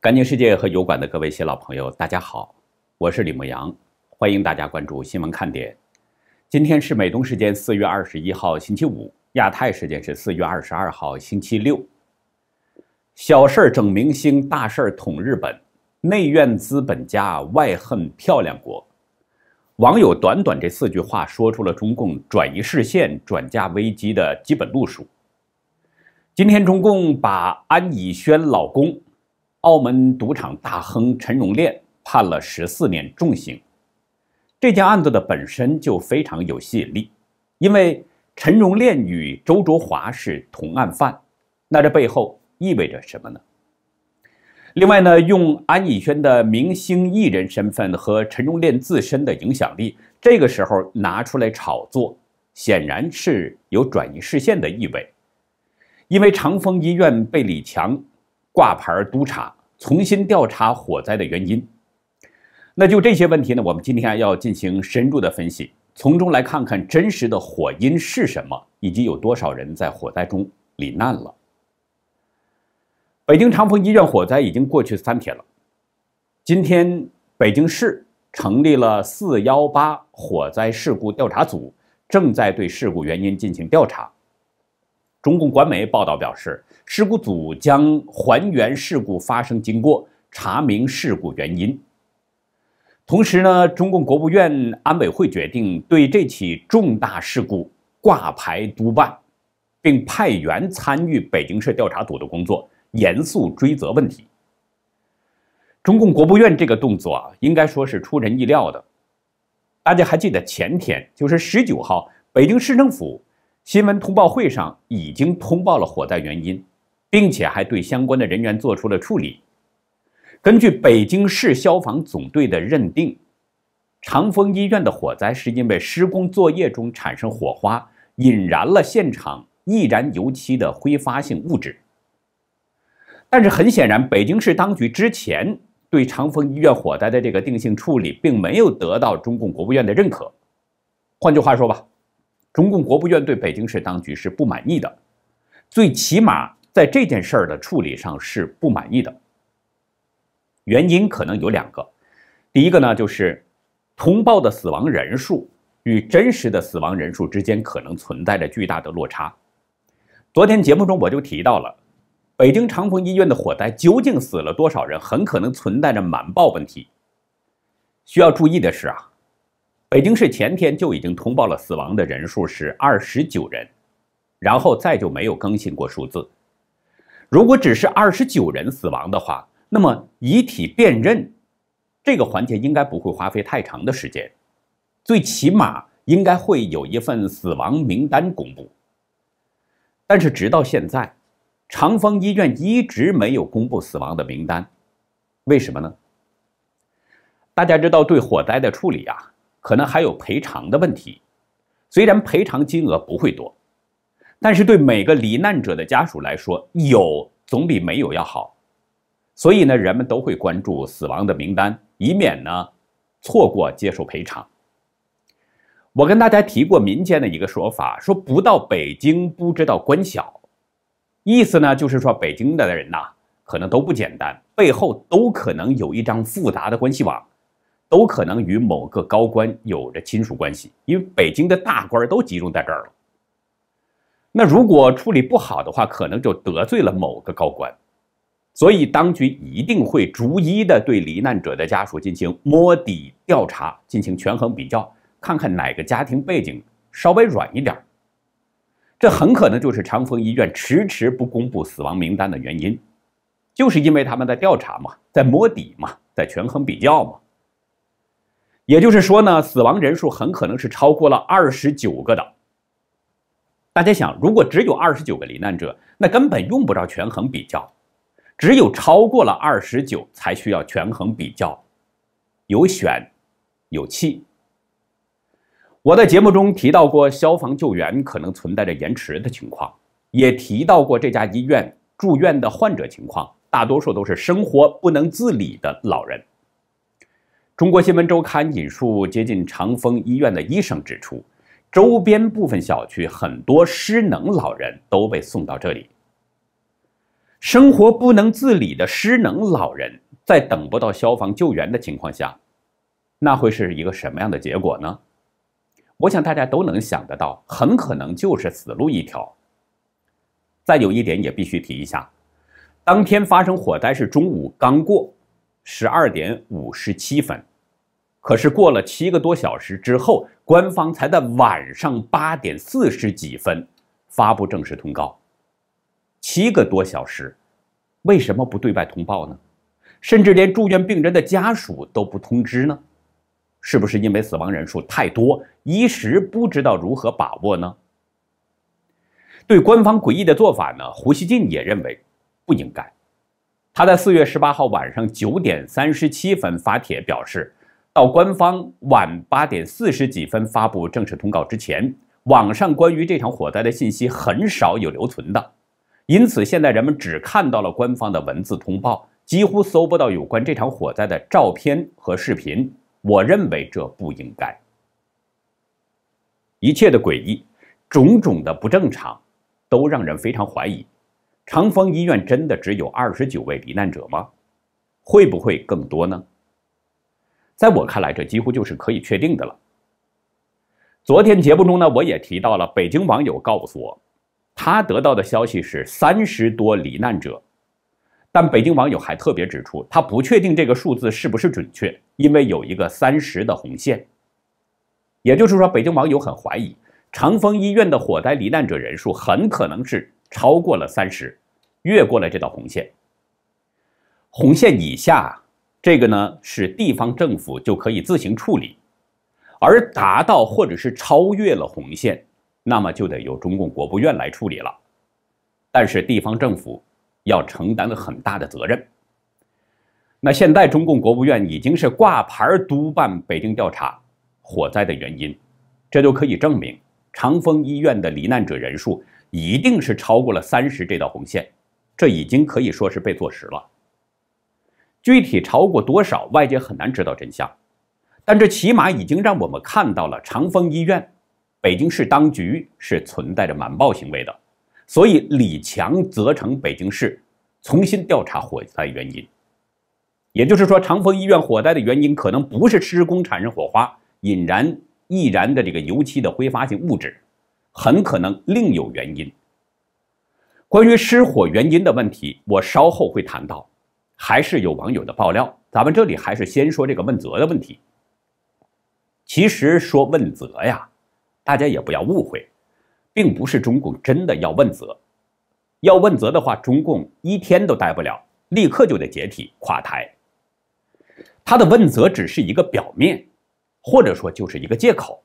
干净世界和油管的各位新老朋友，大家好，我是李牧阳，欢迎大家关注新闻看点。今天是美东时间四月二十一号星期五，亚太时间是四月二十二号星期六。小事儿整明星，大事儿捅日本，内怨资本家，外恨漂亮国。网友短短这四句话说出了中共转移视线、转嫁危机的基本路数。今天中共把安以轩老公。澳门赌场大亨陈荣炼判了十四年重刑，这件案子的本身就非常有吸引力，因为陈荣炼与周卓华是同案犯，那这背后意味着什么呢？另外呢，用安以轩的明星艺人身份和陈荣炼自身的影响力，这个时候拿出来炒作，显然是有转移视线的意味，因为长风医院被李强挂牌督查。重新调查火灾的原因，那就这些问题呢？我们今天要进行深入的分析，从中来看看真实的火因是什么，以及有多少人在火灾中罹难了。北京长峰医院火灾已经过去三天了，今天北京市成立了“四幺八”火灾事故调查组，正在对事故原因进行调查。中共官媒报道表示，事故组将还原事故发生经过，查明事故原因。同时呢，中共国务院安委会决定对这起重大事故挂牌督办，并派员参与北京市调查组的工作，严肃追责问题。中共国务院这个动作啊，应该说是出人意料的。大家还记得前天，就是十九号，北京市政府。新闻通报会上已经通报了火灾原因，并且还对相关的人员做出了处理。根据北京市消防总队的认定，长风医院的火灾是因为施工作业中产生火花，引燃了现场易燃油漆的挥发性物质。但是很显然，北京市当局之前对长风医院火灾的这个定性处理，并没有得到中共国务院的认可。换句话说吧。中共国务院对北京市当局是不满意的，最起码在这件事儿的处理上是不满意的。原因可能有两个，第一个呢就是通报的死亡人数与真实的死亡人数之间可能存在着巨大的落差。昨天节目中我就提到了，北京长峰医院的火灾究竟死了多少人，很可能存在着瞒报问题。需要注意的是啊。北京市前天就已经通报了死亡的人数是二十九人，然后再就没有更新过数字。如果只是二十九人死亡的话，那么遗体辨认这个环节应该不会花费太长的时间，最起码应该会有一份死亡名单公布。但是直到现在，长峰医院一直没有公布死亡的名单，为什么呢？大家知道，对火灾的处理啊。可能还有赔偿的问题，虽然赔偿金额不会多，但是对每个罹难者的家属来说，有总比没有要好。所以呢，人们都会关注死亡的名单，以免呢错过接受赔偿。我跟大家提过民间的一个说法，说不到北京不知道官小，意思呢就是说北京的人呐，可能都不简单，背后都可能有一张复杂的关系网。都可能与某个高官有着亲属关系，因为北京的大官都集中在这儿了。那如果处理不好的话，可能就得罪了某个高官，所以当局一定会逐一的对罹难者的家属进行摸底调查，进行权衡比较，看看哪个家庭背景稍微软一点。这很可能就是长峰医院迟迟不公布死亡名单的原因，就是因为他们在调查嘛，在摸底嘛，在权衡比较嘛。也就是说呢，死亡人数很可能是超过了二十九个的。大家想，如果只有二十九个罹难者，那根本用不着权衡比较；只有超过了二十九，才需要权衡比较，有选有弃。我在节目中提到过，消防救援可能存在着延迟的情况，也提到过这家医院住院的患者情况，大多数都是生活不能自理的老人。中国新闻周刊引述接近长丰医院的医生指出，周边部分小区很多失能老人都被送到这里。生活不能自理的失能老人在等不到消防救援的情况下，那会是一个什么样的结果呢？我想大家都能想得到，很可能就是死路一条。再有一点也必须提一下，当天发生火灾是中午刚过，十二点五十七分。可是过了七个多小时之后，官方才在晚上八点四十几分发布正式通告。七个多小时，为什么不对外通报呢？甚至连住院病人的家属都不通知呢？是不是因为死亡人数太多，一时不知道如何把握呢？对官方诡异的做法呢？胡锡进也认为不应该。他在四月十八号晚上九点三十七分发帖表示。到官方晚八点四十几分发布正式通告之前，网上关于这场火灾的信息很少有留存的，因此现在人们只看到了官方的文字通报，几乎搜不到有关这场火灾的照片和视频。我认为这不应该。一切的诡异，种种的不正常，都让人非常怀疑：长丰医院真的只有二十九位罹难者吗？会不会更多呢？在我看来，这几乎就是可以确定的了。昨天节目中呢，我也提到了北京网友告诉我，他得到的消息是三十多罹难者，但北京网友还特别指出，他不确定这个数字是不是准确，因为有一个三十的红线。也就是说，北京网友很怀疑长峰医院的火灾罹难者人数很可能是超过了三十，越过了这道红线。红线以下。这个呢是地方政府就可以自行处理，而达到或者是超越了红线，那么就得由中共国务院来处理了。但是地方政府要承担了很大的责任。那现在中共国务院已经是挂牌督办北京调查火灾的原因，这就可以证明长峰医院的罹难者人数一定是超过了三十这道红线，这已经可以说是被坐实了。具体超过多少，外界很难知道真相，但这起码已经让我们看到了长丰医院，北京市当局是存在着瞒报行为的，所以李强责成北京市重新调查火灾原因，也就是说，长丰医院火灾的原因可能不是施工产生火花引燃易燃的这个油漆的挥发性物质，很可能另有原因。关于失火原因的问题，我稍后会谈到。还是有网友的爆料，咱们这里还是先说这个问责的问题。其实说问责呀，大家也不要误会，并不是中共真的要问责。要问责的话，中共一天都待不了，立刻就得解体垮台。他的问责只是一个表面，或者说就是一个借口，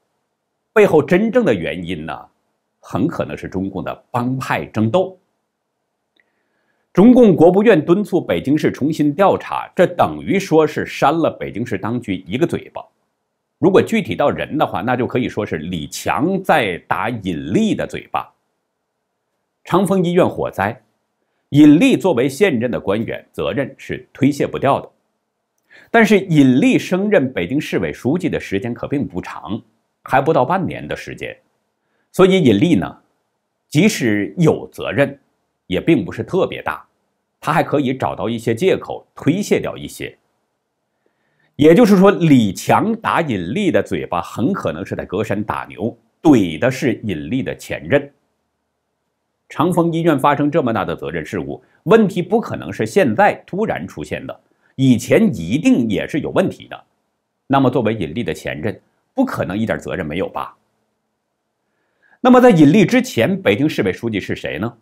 背后真正的原因呢，很可能是中共的帮派争斗。中共国务院敦促北京市重新调查，这等于说是扇了北京市当局一个嘴巴。如果具体到人的话，那就可以说是李强在打尹力的嘴巴。长丰医院火灾，尹力作为现任的官员，责任是推卸不掉的。但是尹力升任北京市委书记的时间可并不长，还不到半年的时间，所以尹力呢，即使有责任。也并不是特别大，他还可以找到一些借口推卸掉一些。也就是说，李强打尹力的嘴巴很可能是在隔山打牛，怼的是尹力的前任。长丰医院发生这么大的责任事故，问题不可能是现在突然出现的，以前一定也是有问题的。那么，作为尹力的前任，不可能一点责任没有吧？那么，在引力之前，北京市委书记是谁呢？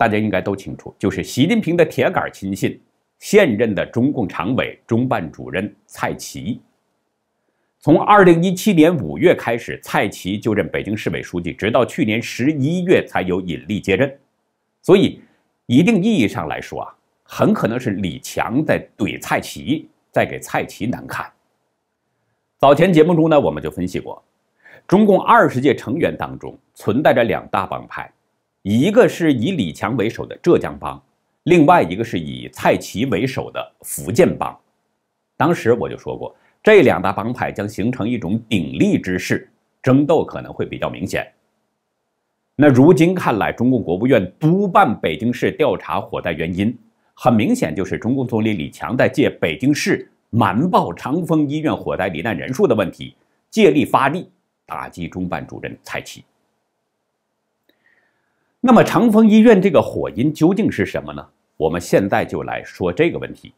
大家应该都清楚，就是习近平的铁杆亲信、现任的中共常委、中办主任蔡奇。从二零一七年五月开始，蔡奇就任北京市委书记，直到去年十一月才有尹力接任。所以，一定意义上来说啊，很可能是李强在怼蔡奇，在给蔡奇难看。早前节目中呢，我们就分析过，中共二十届成员当中存在着两大帮派。一个是以李强为首的浙江帮，另外一个是以蔡奇为首的福建帮。当时我就说过，这两大帮派将形成一种鼎立之势，争斗可能会比较明显。那如今看来，中共国务院督办北京市调查火灾原因，很明显就是中共总理李强在借北京市瞒报长峰医院火灾罹难人数的问题，借力发力打击中办主任蔡奇。那么长峰医院这个火因究竟是什么呢？我们现在就来说这个问题。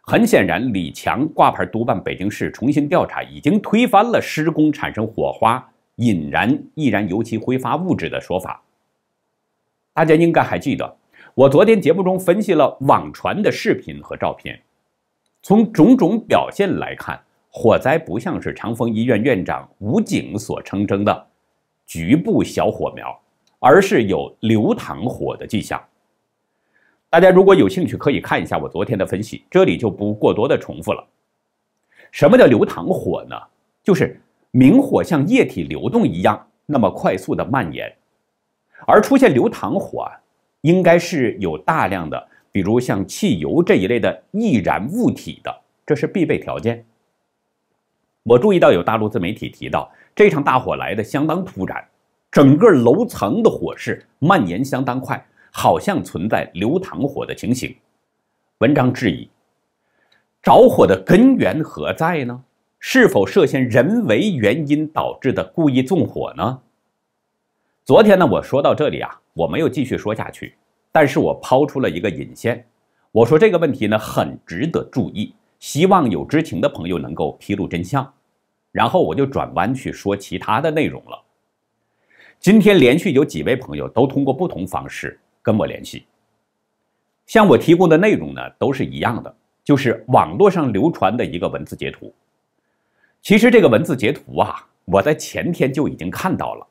很显然，李强挂牌督办北京市重新调查，已经推翻了施工产生火花引燃易燃油漆挥发物质的说法。大家应该还记得，我昨天节目中分析了网传的视频和照片。从种种表现来看，火灾不像是长峰医院院长吴景所称称的局部小火苗。而是有流淌火的迹象。大家如果有兴趣，可以看一下我昨天的分析，这里就不过多的重复了。什么叫流淌火呢？就是明火像液体流动一样，那么快速的蔓延。而出现流淌火啊，应该是有大量的，比如像汽油这一类的易燃物体的，这是必备条件。我注意到有大陆自媒体提到，这场大火来的相当突然。整个楼层的火势蔓延相当快，好像存在流淌火的情形。文章质疑，着火的根源何在呢？是否涉嫌人为原因导致的故意纵火呢？昨天呢，我说到这里啊，我没有继续说下去，但是我抛出了一个引线，我说这个问题呢很值得注意，希望有知情的朋友能够披露真相。然后我就转弯去说其他的内容了。今天连续有几位朋友都通过不同方式跟我联系，向我提供的内容呢都是一样的，就是网络上流传的一个文字截图。其实这个文字截图啊，我在前天就已经看到了，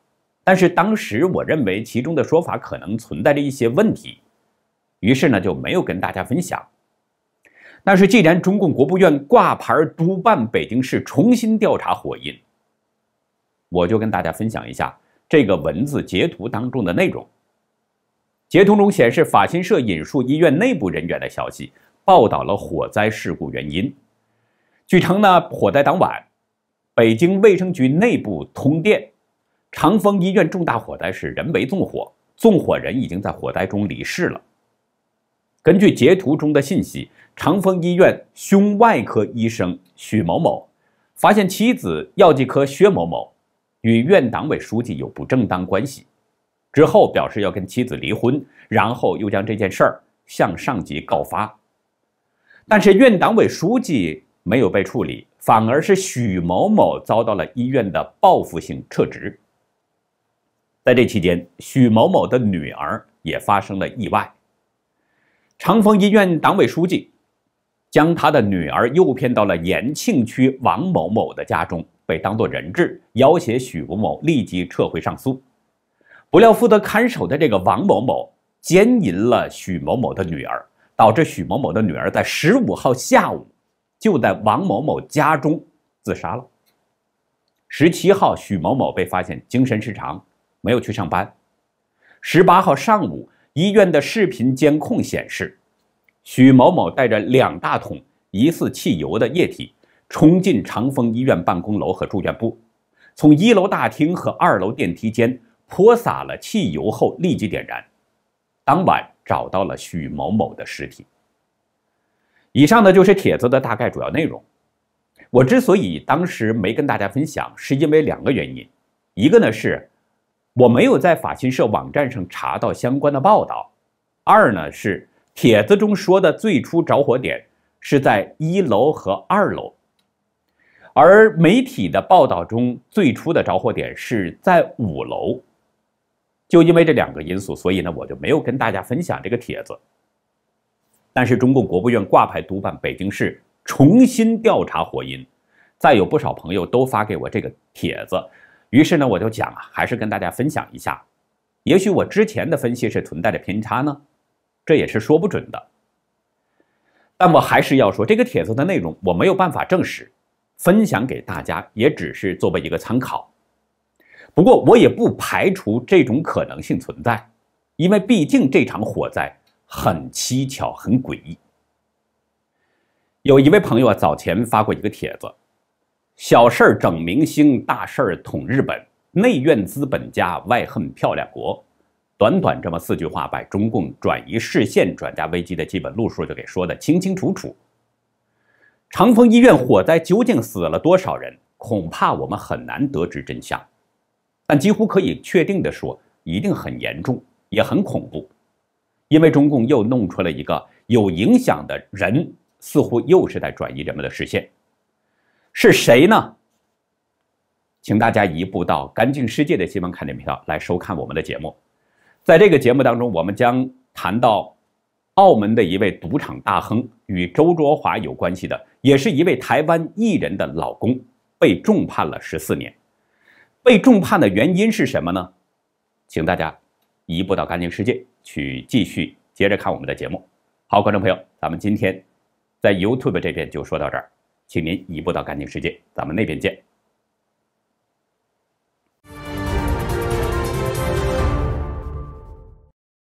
但是当时我认为其中的说法可能存在着一些问题，于是呢就没有跟大家分享。但是既然中共国务院挂牌督办北京市重新调查火因，我就跟大家分享一下。这个文字截图当中的内容，截图中显示法新社引述医院内部人员的消息，报道了火灾事故原因。据称呢，火灾当晚，北京卫生局内部通电，长峰医院重大火灾是人为纵火，纵火人已经在火灾中离世了。根据截图中的信息，长峰医院胸外科医生许某某发现妻子药剂科薛某某。与院党委书记有不正当关系，之后表示要跟妻子离婚，然后又将这件事儿向上级告发。但是院党委书记没有被处理，反而是许某某遭到了医院的报复性撤职。在这期间，许某某的女儿也发生了意外。长丰医院党委书记将他的女儿诱骗到了延庆区王某某的家中。被当作人质要挟许某某立即撤回上诉，不料负责看守的这个王某某奸淫了许某某的女儿，导致许某某的女儿在十五号下午就在王某某家中自杀了。十七号，许某某被发现精神失常，没有去上班。十八号上午，医院的视频监控显示，许某某带着两大桶疑似汽油的液体。冲进长丰医院办公楼和住院部，从一楼大厅和二楼电梯间泼洒了汽油后立即点燃。当晚找到了许某某的尸体。以上呢就是帖子的大概主要内容。我之所以当时没跟大家分享，是因为两个原因：一个呢是，我没有在法新社网站上查到相关的报道；二呢是帖子中说的最初着火点是在一楼和二楼。而媒体的报道中，最初的着火点是在五楼，就因为这两个因素，所以呢，我就没有跟大家分享这个帖子。但是，中共国务院挂牌督办北京市重新调查火因，再有不少朋友都发给我这个帖子，于是呢，我就讲啊，还是跟大家分享一下，也许我之前的分析是存在着偏差呢，这也是说不准的。但我还是要说，这个帖子的内容我没有办法证实。分享给大家也只是作为一个参考，不过我也不排除这种可能性存在，因为毕竟这场火灾很蹊跷、很诡异。有一位朋友啊早前发过一个帖子：“小事儿整明星，大事儿捅日本，内怨资本家，外恨漂亮国。”短短这么四句话，把中共转移视线、转嫁危机的基本路数就给说的清清楚楚。长风医院火灾究竟死了多少人？恐怕我们很难得知真相，但几乎可以确定的说，一定很严重，也很恐怖。因为中共又弄出了一个有影响的人，似乎又是在转移人们的视线。是谁呢？请大家移步到“干净世界的新闻看点”频道来收看我们的节目。在这个节目当中，我们将谈到澳门的一位赌场大亨与周卓华有关系的。也是一位台湾艺人的老公被重判了十四年，被重判的原因是什么呢？请大家移步到干净世界去继续接着看我们的节目。好，观众朋友，咱们今天在 YouTube 这边就说到这儿，请您移步到干净世界，咱们那边见。